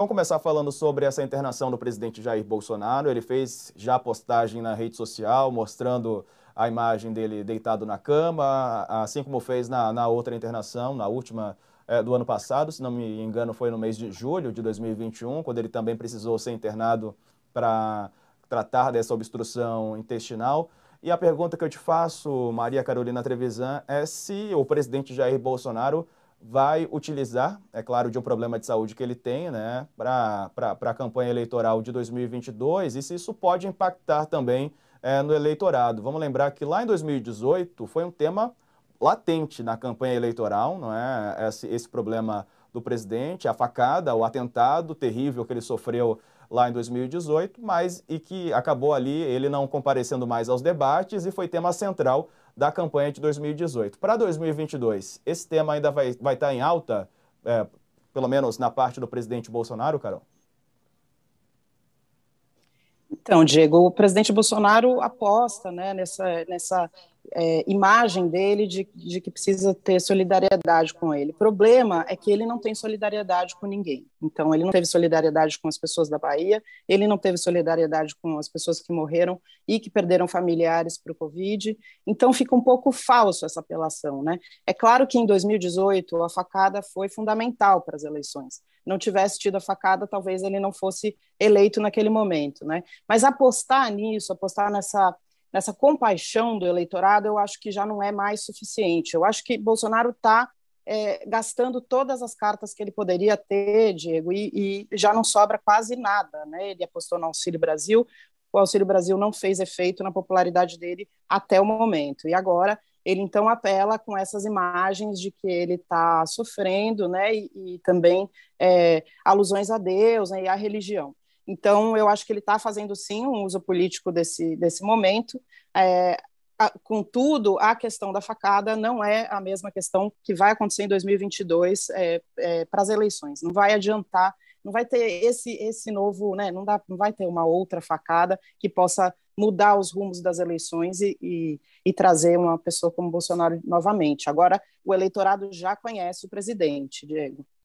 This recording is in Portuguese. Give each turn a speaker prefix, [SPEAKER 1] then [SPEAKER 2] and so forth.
[SPEAKER 1] Vamos começar falando sobre essa internação do presidente Jair Bolsonaro. Ele fez já postagem na rede social mostrando a imagem dele deitado na cama, assim como fez na, na outra internação, na última é, do ano passado, se não me engano, foi no mês de julho de 2021, quando ele também precisou ser internado para tratar dessa obstrução intestinal. E a pergunta que eu te faço, Maria Carolina Trevisan, é se o presidente Jair Bolsonaro vai utilizar, é claro, de um problema de saúde que ele tem, né, para a campanha eleitoral de 2022 e se isso pode impactar também é, no eleitorado. Vamos lembrar que lá em 2018 foi um tema latente na campanha eleitoral, não é, esse, esse problema do presidente, a facada, o atentado terrível que ele sofreu lá em 2018, mas e que acabou ali ele não comparecendo mais aos debates e foi tema central da campanha de 2018. Para 2022, esse tema ainda vai, vai estar tá em alta, é, pelo menos na parte do presidente Bolsonaro, Carol?
[SPEAKER 2] Então, Diego, o presidente Bolsonaro aposta né, nessa, nessa é, imagem dele de, de, que precisa ter solidariedade com ele. O problema é que ele não tem solidariedade com ninguém. Então, ele não teve solidariedade com as pessoas da Bahia, ele não teve solidariedade com as pessoas que morreram e que perderam familiares para o Covid. Então, fica um pouco falso essa apelação. Né? É claro que em 2018 a facada foi fundamental para as eleições. Não tivesse tido a facada, talvez ele não fosse eleito naquele momento. Né? Mas apostar nisso, apostar nessa essa compaixão do eleitorado, eu acho que já não é mais suficiente. Eu acho que Bolsonaro está é, gastando todas as cartas que ele poderia ter, Diego, e, e, já não sobra quase nada. Né? Ele apostou no Auxílio Brasil, o Auxílio Brasil não fez efeito na popularidade dele até o momento. E agora ele então apela com essas imagens de que ele está sofrendo, né? E, e também é, alusões a Deus né? e à religião. Então, eu acho que ele está fazendo sim um uso político desse, desse momento. É, a, contudo, a questão da facada não é a mesma questão que vai acontecer em 2022 é, é, para as eleições. Não vai adiantar, não vai ter esse, esse novo, né, não, dá, não vai ter uma outra facada que possa mudar os rumos das eleições e, e, e, trazer uma pessoa como Bolsonaro novamente. Agora, o eleitorado já conhece o presidente, Diego.